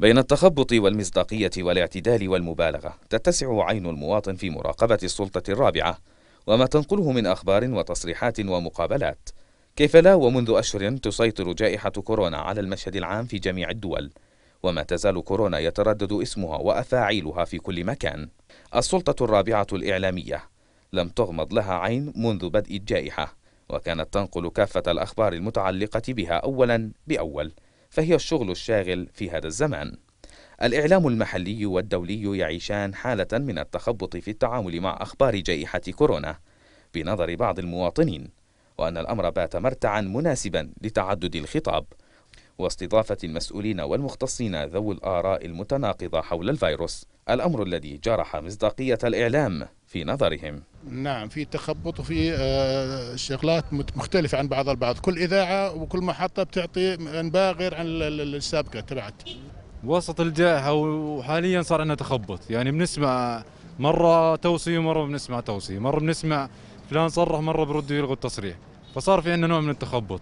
بين التخبط والمصداقية والاعتدال والمبالغة تتسع عين المواطن في مراقبة السلطة الرابعة وما تنقله من أخبار وتصريحات ومقابلات كيف لا ومنذ أشهر تسيطر جائحة كورونا على المشهد العام في جميع الدول وما تزال كورونا يتردد اسمها وأفاعيلها في كل مكان السلطة الرابعة الإعلامية لم تغمض لها عين منذ بدء الجائحة وكانت تنقل كافة الأخبار المتعلقة بها أولا بأول فهي الشغل الشاغل في هذا الزمان الإعلام المحلي والدولي يعيشان حالة من التخبط في التعامل مع أخبار جائحة كورونا بنظر بعض المواطنين وأن الأمر بات مرتعا مناسبا لتعدد الخطاب واستضافة المسؤولين والمختصين ذوي الآراء المتناقضة حول الفيروس الأمر الذي جرح مصداقية الإعلام في نظرهم نعم في تخبط وفي آه، شغلات مختلفة عن بعض البعض كل إذاعة وكل محطة بتعطي أنباء غير عن السابقة تبعت وسط الجائحة وحاليا صار عندنا تخبط يعني بنسمع مرة توصية ومرة بنسمع توصية مرة بنسمع فلان صرح مرة بردوا يلغوا التصريح فصار في عندنا نوع من التخبط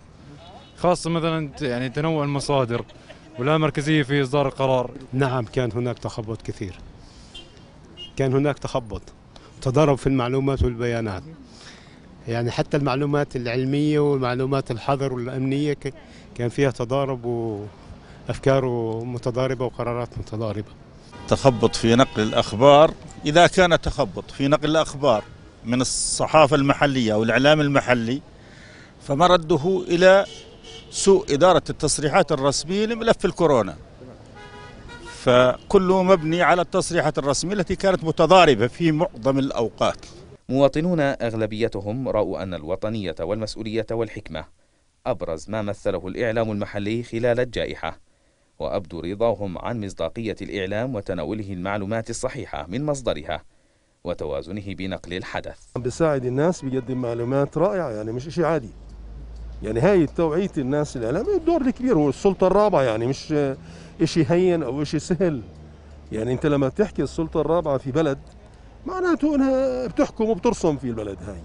خاصة مثلا يعني تنوع المصادر ولا مركزية في إصدار القرار نعم كان هناك تخبط كثير كان هناك تخبط تضارب في المعلومات والبيانات يعني حتى المعلومات العلمية والمعلومات الحظر والأمنية كان فيها تضارب وأفكار متضاربة وقرارات متضاربة تخبط في نقل الأخبار إذا كان تخبط في نقل الأخبار من الصحافة المحلية أو الإعلام المحلي فمرده إلى سوء إدارة التصريحات الرسمية لملف الكورونا فكله مبني على التصريحات الرسمية التي كانت متضاربة في معظم الأوقات مواطنون أغلبيتهم رأوا أن الوطنية والمسؤولية والحكمة أبرز ما مثله الإعلام المحلي خلال الجائحة وأبدوا رضاهم عن مصداقية الإعلام وتناوله المعلومات الصحيحة من مصدرها وتوازنه بنقل الحدث بساعد الناس بيقدم معلومات رائعة يعني مش شيء عادي يعني هاي توعية الناس الإعلام الدور الكبير هو السلطة الرابعة يعني مش إشي هين أو إشي سهل يعني أنت لما تحكي السلطة الرابعة في بلد معناته أنها بتحكم وبترسم في البلد هاي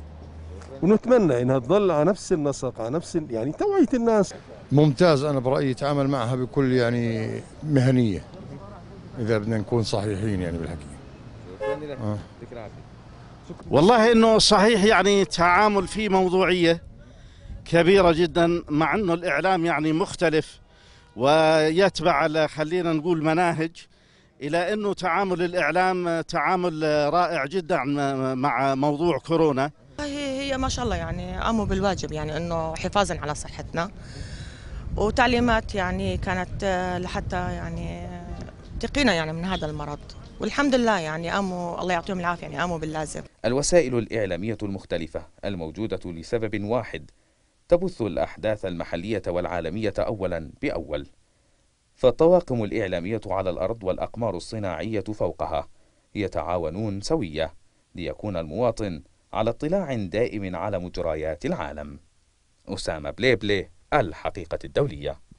ونتمنى أنها تضل على نفس النسق على نفس يعني توعية الناس ممتاز أنا برأيي يتعامل معها بكل يعني مهنية إذا بدنا نكون صحيحين يعني بالحكي آه. والله انه صحيح يعني تعامل فيه موضوعيه كبيره جدا مع انه الاعلام يعني مختلف ويتبع خلينا نقول مناهج الى انه تعامل الاعلام تعامل رائع جدا مع موضوع كورونا هي ما شاء الله يعني قاموا بالواجب يعني انه حفاظا على صحتنا وتعليمات يعني كانت آه، لحتى يعني آه، تقينا يعني من هذا المرض والحمد لله يعني قاموا الله يعطيهم العافيه يعني قاموا باللازم الوسائل الاعلاميه المختلفه الموجوده لسبب واحد تبث الأحداث المحلية والعالمية أولا بأول فالطواقم الإعلامية على الأرض والأقمار الصناعية فوقها يتعاونون سوية ليكون المواطن على اطلاع دائم على مجريات العالم أسامة بليبلي الحقيقة الدولية